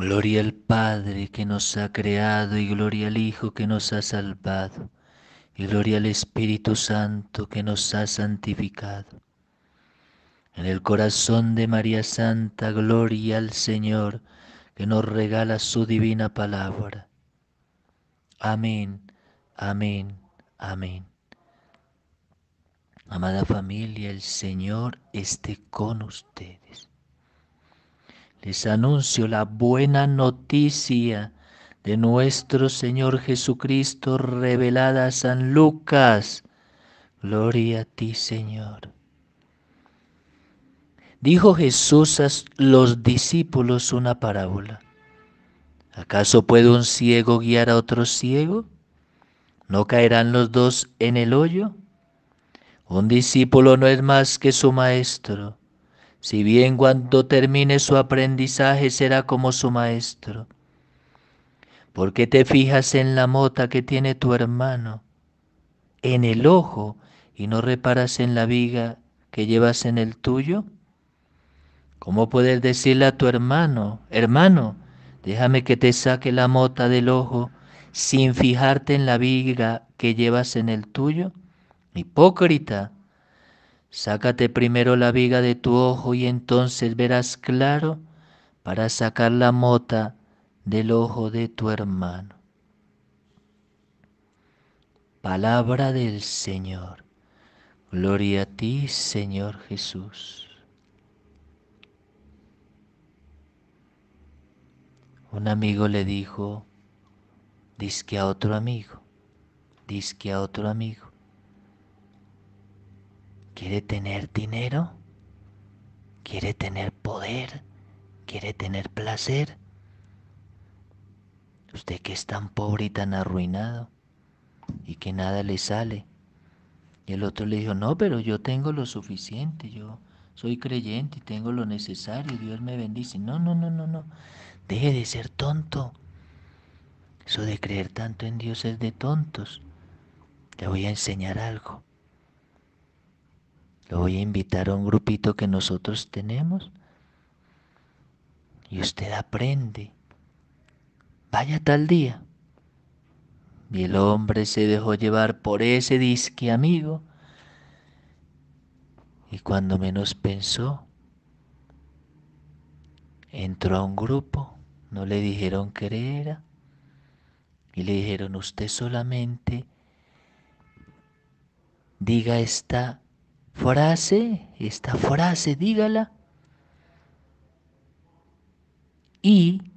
Gloria al Padre que nos ha creado y gloria al Hijo que nos ha salvado y gloria al Espíritu Santo que nos ha santificado. En el corazón de María Santa, gloria al Señor que nos regala su divina palabra. Amén, amén, amén. Amada familia, el Señor esté con ustedes les anuncio la buena noticia de nuestro Señor Jesucristo revelada a San Lucas. Gloria a ti, Señor. Dijo Jesús a los discípulos una parábola. ¿Acaso puede un ciego guiar a otro ciego? ¿No caerán los dos en el hoyo? Un discípulo no es más que su maestro si bien cuando termine su aprendizaje será como su maestro. ¿Por qué te fijas en la mota que tiene tu hermano, en el ojo, y no reparas en la viga que llevas en el tuyo? ¿Cómo puedes decirle a tu hermano, hermano, déjame que te saque la mota del ojo sin fijarte en la viga que llevas en el tuyo? Hipócrita, Sácate primero la viga de tu ojo y entonces verás claro para sacar la mota del ojo de tu hermano. Palabra del Señor. Gloria a ti, Señor Jesús. Un amigo le dijo, disque a otro amigo, disque a otro amigo. ¿Quiere tener dinero? ¿Quiere tener poder? ¿Quiere tener placer? Usted que es tan pobre y tan arruinado y que nada le sale. Y el otro le dijo, no, pero yo tengo lo suficiente, yo soy creyente y tengo lo necesario, Dios me bendice. No, no, no, no, no. Deje de ser tonto. Eso de creer tanto en Dios es de tontos. Le voy a enseñar algo. Lo voy a invitar a un grupito que nosotros tenemos. Y usted aprende. Vaya tal día. Y el hombre se dejó llevar por ese disque amigo. Y cuando menos pensó, entró a un grupo, no le dijeron que era, y le dijeron, usted solamente diga esta frase, esta frase, dígala. Y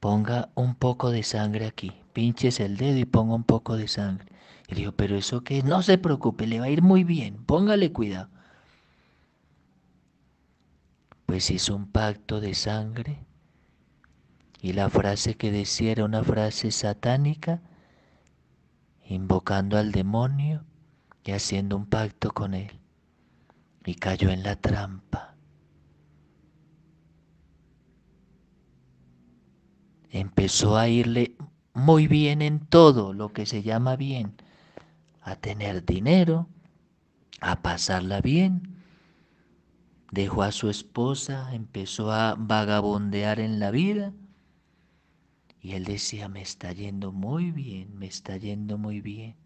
ponga un poco de sangre aquí. Pinches el dedo y ponga un poco de sangre. Y dijo, pero eso que no se preocupe, le va a ir muy bien, póngale cuidado. Pues hizo un pacto de sangre y la frase que decía era una frase satánica, invocando al demonio y haciendo un pacto con él, y cayó en la trampa. Empezó a irle muy bien en todo lo que se llama bien, a tener dinero, a pasarla bien. Dejó a su esposa, empezó a vagabondear en la vida. Y él decía, me está yendo muy bien, me está yendo muy bien.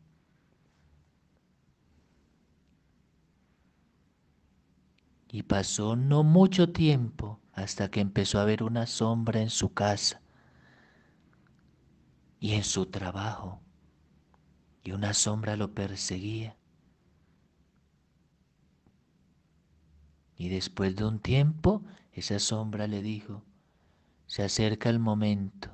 Y pasó no mucho tiempo hasta que empezó a ver una sombra en su casa y en su trabajo. Y una sombra lo perseguía. Y después de un tiempo, esa sombra le dijo, se acerca el momento.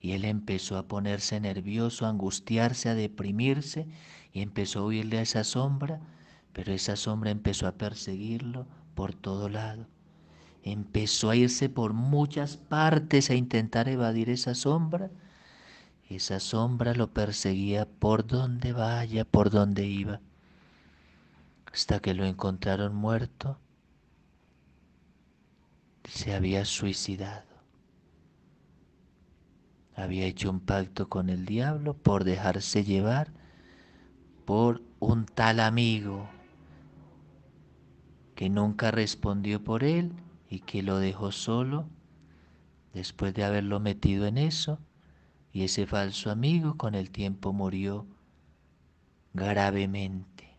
Y él empezó a ponerse nervioso, a angustiarse, a deprimirse, y empezó a oírle a esa sombra pero esa sombra empezó a perseguirlo por todo lado. Empezó a irse por muchas partes a intentar evadir esa sombra. Esa sombra lo perseguía por donde vaya, por donde iba. Hasta que lo encontraron muerto, se había suicidado. Había hecho un pacto con el diablo por dejarse llevar por un tal amigo, que nunca respondió por él y que lo dejó solo después de haberlo metido en eso. Y ese falso amigo con el tiempo murió gravemente.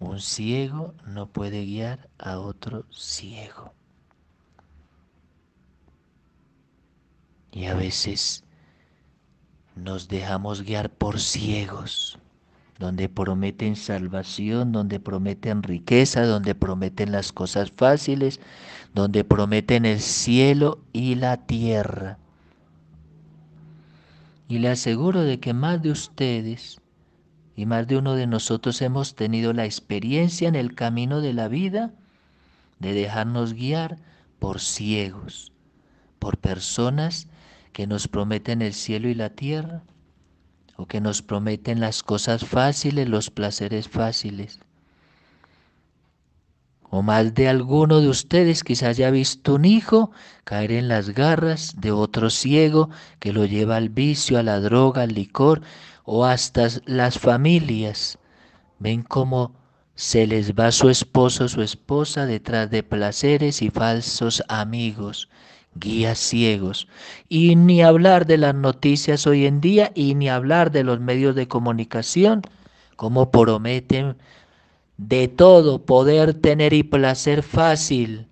Un ciego no puede guiar a otro ciego. Y a veces nos dejamos guiar por ciegos donde prometen salvación, donde prometen riqueza, donde prometen las cosas fáciles, donde prometen el cielo y la tierra. Y le aseguro de que más de ustedes y más de uno de nosotros hemos tenido la experiencia en el camino de la vida de dejarnos guiar por ciegos, por personas que nos prometen el cielo y la tierra, que nos prometen las cosas fáciles, los placeres fáciles. O más de alguno de ustedes quizás haya visto un hijo caer en las garras de otro ciego que lo lleva al vicio, a la droga, al licor, o hasta las familias. Ven cómo se les va su esposo, su esposa detrás de placeres y falsos amigos guías ciegos. Y ni hablar de las noticias hoy en día y ni hablar de los medios de comunicación, como prometen de todo poder tener y placer fácil.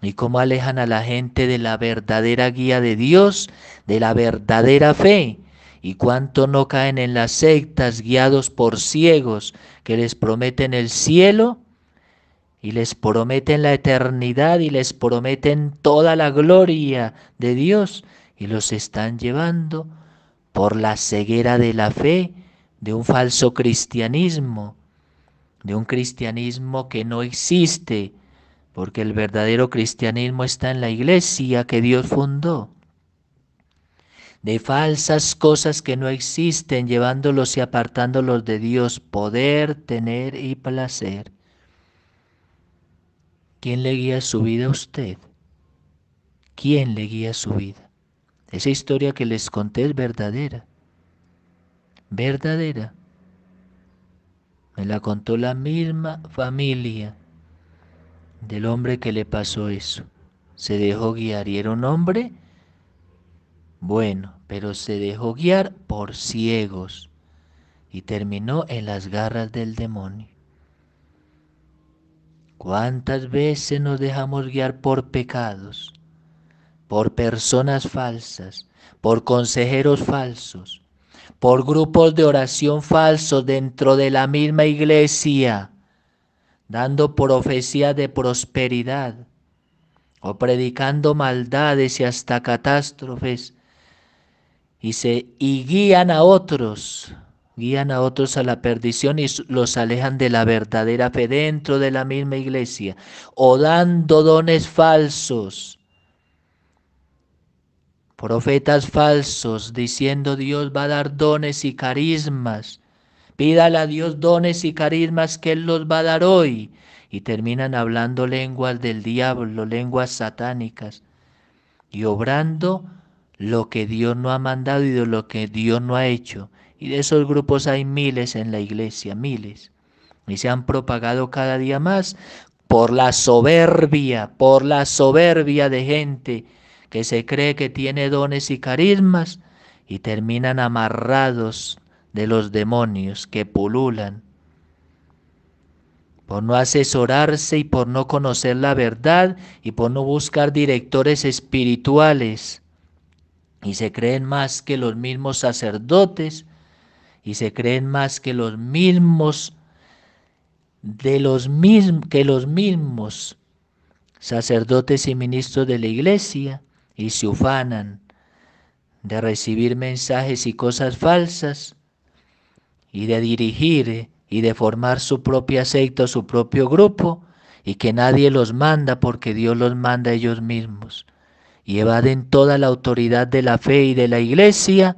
Y cómo alejan a la gente de la verdadera guía de Dios, de la verdadera fe. Y cuánto no caen en las sectas guiados por ciegos que les prometen el cielo y les prometen la eternidad y les prometen toda la gloria de Dios y los están llevando por la ceguera de la fe de un falso cristianismo, de un cristianismo que no existe, porque el verdadero cristianismo está en la iglesia que Dios fundó, de falsas cosas que no existen, llevándolos y apartándolos de Dios, poder, tener y placer. ¿Quién le guía su vida a usted? ¿Quién le guía su vida? Esa historia que les conté es verdadera. Verdadera. Me la contó la misma familia del hombre que le pasó eso. Se dejó guiar y era un hombre bueno, pero se dejó guiar por ciegos y terminó en las garras del demonio. ¿Cuántas veces nos dejamos guiar por pecados, por personas falsas, por consejeros falsos, por grupos de oración falsos dentro de la misma iglesia, dando profecía de prosperidad o predicando maldades y hasta catástrofes y se y guían a otros guían a otros a la perdición y los alejan de la verdadera fe dentro de la misma iglesia, o dando dones falsos, profetas falsos, diciendo Dios va a dar dones y carismas. Pídale a Dios dones y carismas que Él los va a dar hoy. Y terminan hablando lenguas del diablo, lenguas satánicas. Y obrando lo que Dios no ha mandado y de lo que Dios no ha hecho. Y de esos grupos hay miles en la iglesia, miles. Y se han propagado cada día más por la soberbia, por la soberbia de gente que se cree que tiene dones y carismas y terminan amarrados de los demonios que pululan. Por no asesorarse y por no conocer la verdad y por no buscar directores espirituales. Y se creen más que los mismos sacerdotes y se creen más que los mismos de los mismos que los mismos sacerdotes y ministros de la iglesia y se ufanan de recibir mensajes y cosas falsas y de dirigir y de formar su propia secta su propio grupo y que nadie los manda porque Dios los manda ellos mismos y evaden toda la autoridad de la fe y de la iglesia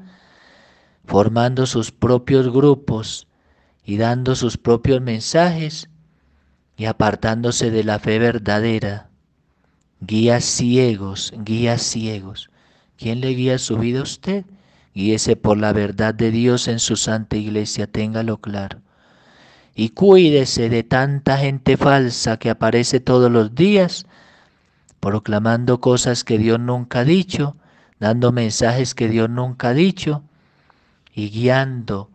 formando sus propios grupos y dando sus propios mensajes y apartándose de la fe verdadera. Guías ciegos, guías ciegos. ¿Quién le guía su vida a usted? Guíese por la verdad de Dios en su santa iglesia, téngalo claro. Y cuídese de tanta gente falsa que aparece todos los días, proclamando cosas que Dios nunca ha dicho, dando mensajes que Dios nunca ha dicho, y guiando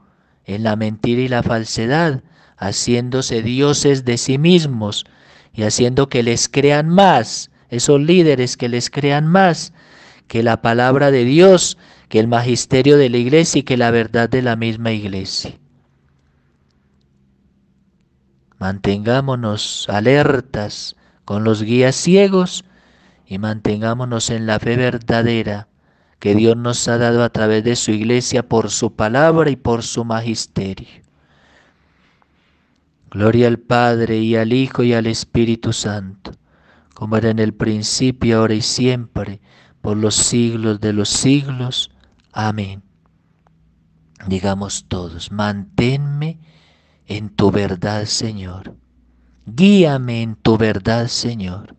en la mentira y la falsedad, haciéndose dioses de sí mismos y haciendo que les crean más, esos líderes que les crean más, que la palabra de Dios, que el magisterio de la iglesia y que la verdad de la misma iglesia. Mantengámonos alertas con los guías ciegos y mantengámonos en la fe verdadera que Dios nos ha dado a través de su iglesia por su palabra y por su magisterio. Gloria al Padre y al Hijo y al Espíritu Santo, como era en el principio, ahora y siempre, por los siglos de los siglos. Amén. Digamos todos, manténme en tu verdad, Señor. Guíame en tu verdad, Señor.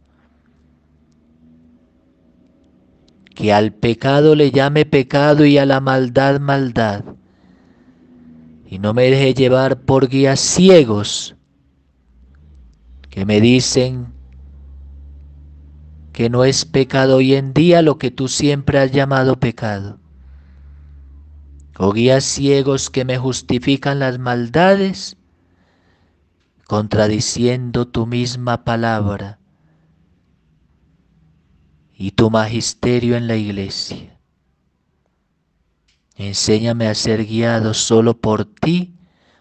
que al pecado le llame pecado y a la maldad maldad. Y no me deje llevar por guías ciegos que me dicen que no es pecado hoy en día lo que tú siempre has llamado pecado. O guías ciegos que me justifican las maldades, contradiciendo tu misma palabra y tu magisterio en la iglesia. Enséñame a ser guiado solo por ti,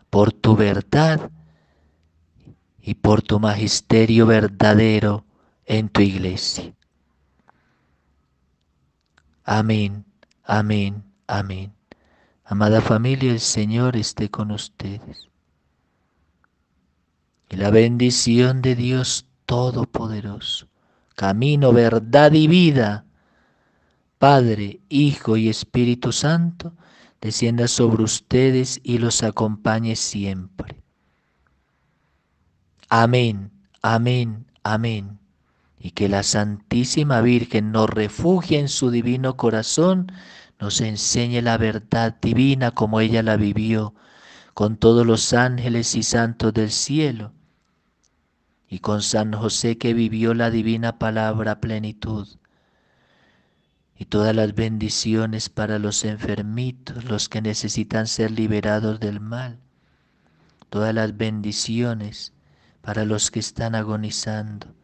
por tu verdad y por tu magisterio verdadero en tu iglesia. Amén, amén, amén. Amada familia, el Señor esté con ustedes. Y la bendición de Dios Todopoderoso camino, verdad y vida. Padre, Hijo y Espíritu Santo, descienda sobre ustedes y los acompañe siempre. Amén, amén, amén. Y que la Santísima Virgen nos refugie en su divino corazón, nos enseñe la verdad divina como ella la vivió, con todos los ángeles y santos del cielo y con San José que vivió la divina palabra plenitud, y todas las bendiciones para los enfermitos, los que necesitan ser liberados del mal, todas las bendiciones para los que están agonizando,